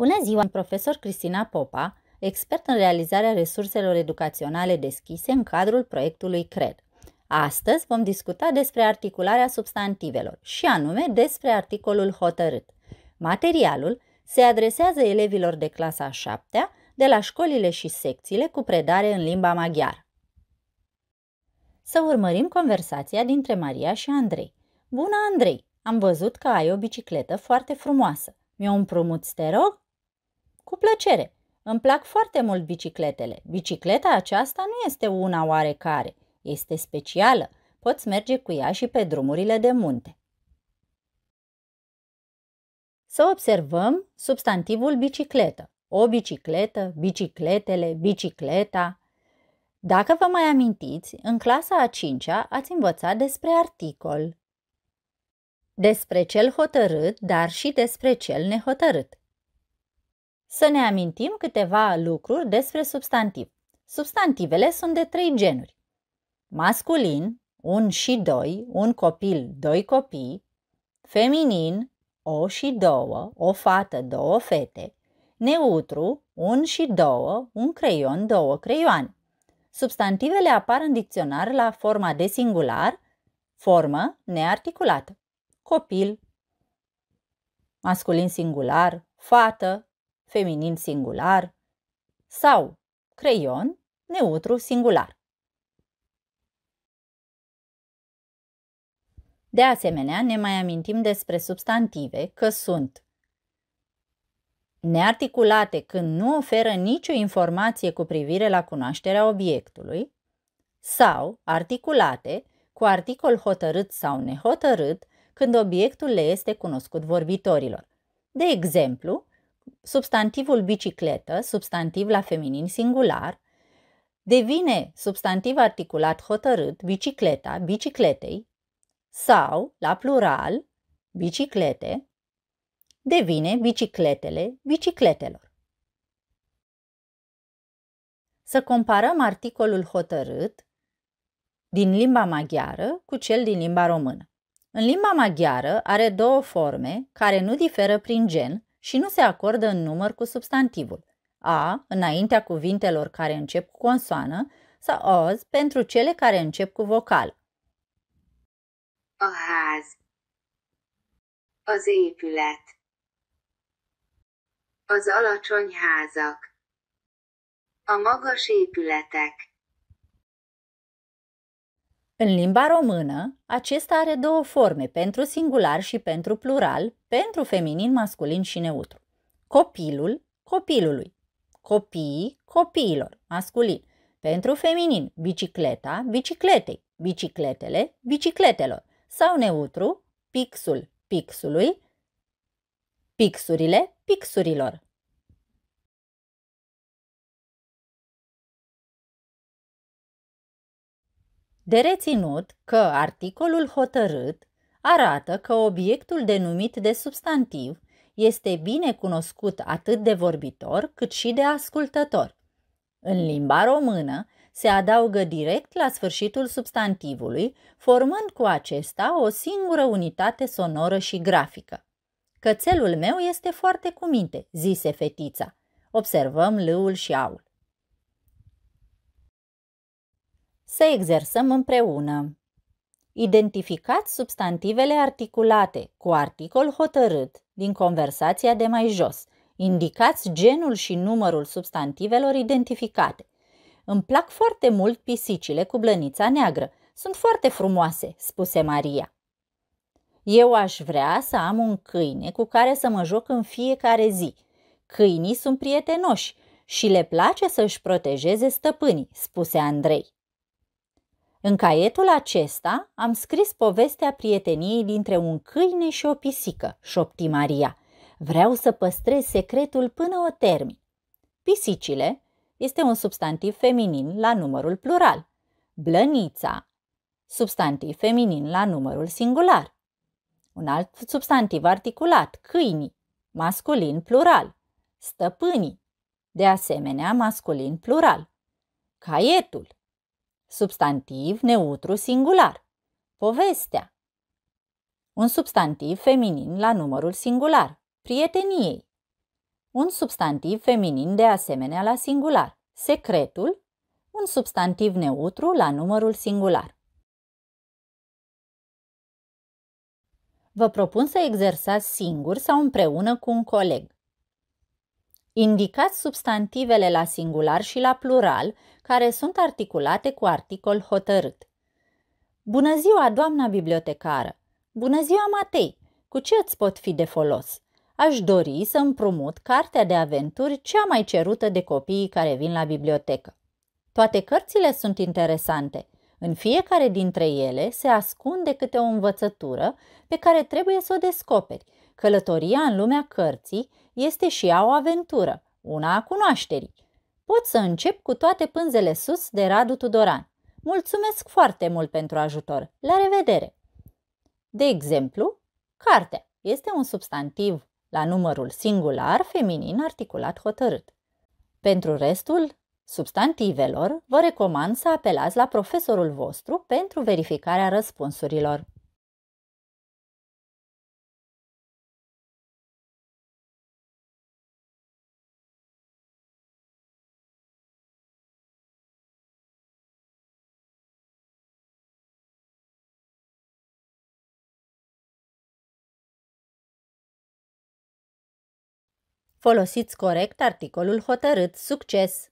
Bună ziua, profesor Cristina Popa, expert în realizarea resurselor educaționale deschise în cadrul proiectului CRED. Astăzi vom discuta despre articularea substantivelor și anume despre articolul hotărât. Materialul se adresează elevilor de clasa 7 de la școlile și secțiile cu predare în limba maghiară. Să urmărim conversația dintre Maria și Andrei. Bună, Andrei! Am văzut că ai o bicicletă foarte frumoasă. Mi-o împrumuți, te rog? Cu plăcere! Îmi plac foarte mult bicicletele. Bicicleta aceasta nu este una oarecare, este specială. Poți merge cu ea și pe drumurile de munte. Să observăm substantivul bicicletă. O bicicletă, bicicletele, bicicleta. Dacă vă mai amintiți, în clasa a 5-a ați învățat despre articol, despre cel hotărât, dar și despre cel nehotărât. Să ne amintim câteva lucruri despre substantiv. Substantivele sunt de trei genuri. Masculin, un și doi, un copil, doi copii, feminin, o și două, o fată, două fete, neutru, un și două, un creion, două creioane. Substantivele apar în dicționar la forma de singular, formă nearticulată. Copil, masculin singular, fată, feminin singular sau creion neutru singular. De asemenea, ne mai amintim despre substantive că sunt nearticulate când nu oferă nicio informație cu privire la cunoașterea obiectului sau articulate cu articol hotărât sau nehotărât când obiectul le este cunoscut vorbitorilor. De exemplu, substantivul bicicletă, substantiv la feminin singular, devine substantiv articulat hotărât bicicleta, bicicletei, sau, la plural, biciclete, devine bicicletele, bicicletelor. Să comparăm articolul hotărât din limba maghiară cu cel din limba română. În limba maghiară are două forme care nu diferă prin gen, și nu se acordă în număr cu substantivul. A, înaintea cuvintelor care încep cu consoană, sau oz pentru cele care încep cu vocal. A ház. Az épület. Az alacsony házak. A magas épületek. În limba română, acesta are două forme, pentru singular și pentru plural, pentru feminin, masculin și neutru. Copilul, copilului. Copiii, copiilor, masculin. Pentru feminin, bicicleta, bicicletei. Bicicletele, bicicletelor. Sau neutru, pixul, pixului. Pixurile, pixurilor. De reținut că articolul hotărât arată că obiectul denumit de substantiv este bine cunoscut atât de vorbitor cât și de ascultător. În limba română se adaugă direct la sfârșitul substantivului, formând cu acesta o singură unitate sonoră și grafică. Cățelul meu este foarte cuminte, zise fetița. Observăm lâul și aul. Să exersăm împreună. Identificați substantivele articulate cu articol hotărât din conversația de mai jos. Indicați genul și numărul substantivelor identificate. Îmi plac foarte mult pisicile cu blănița neagră. Sunt foarte frumoase, spuse Maria. Eu aș vrea să am un câine cu care să mă joc în fiecare zi. Câinii sunt prietenoși și le place să își protejeze stăpânii, spuse Andrei. În caietul acesta am scris povestea prieteniei dintre un câine și o pisică, șopti Maria. Vreau să păstrez secretul până o termin. Pisicile este un substantiv feminin la numărul plural. Blănița, substantiv feminin la numărul singular. Un alt substantiv articulat, câinii, masculin plural. Stăpânii, de asemenea masculin plural. Caietul, Substantiv neutru singular. Povestea. Un substantiv feminin la numărul singular. Prieteniei. Un substantiv feminin de asemenea la singular. Secretul. Un substantiv neutru la numărul singular. Vă propun să exersați singur sau împreună cu un coleg. Indicați substantivele la singular și la plural, care sunt articulate cu articol hotărât. Bună ziua, doamna bibliotecară! Bună ziua, Matei! Cu ce îți pot fi de folos? Aș dori să împrumut cartea de aventuri cea mai cerută de copiii care vin la bibliotecă. Toate cărțile sunt interesante. În fiecare dintre ele se ascunde câte o învățătură pe care trebuie să o descoperi – Călătoria în lumea cărții este și ea o aventură, una a cunoașterii. Pot să încep cu toate pânzele sus de Radu Tudoran. Mulțumesc foarte mult pentru ajutor. La revedere! De exemplu, cartea este un substantiv la numărul singular feminin articulat hotărât. Pentru restul substantivelor, vă recomand să apelați la profesorul vostru pentru verificarea răspunsurilor. Folosiți corect articolul hotărât succes.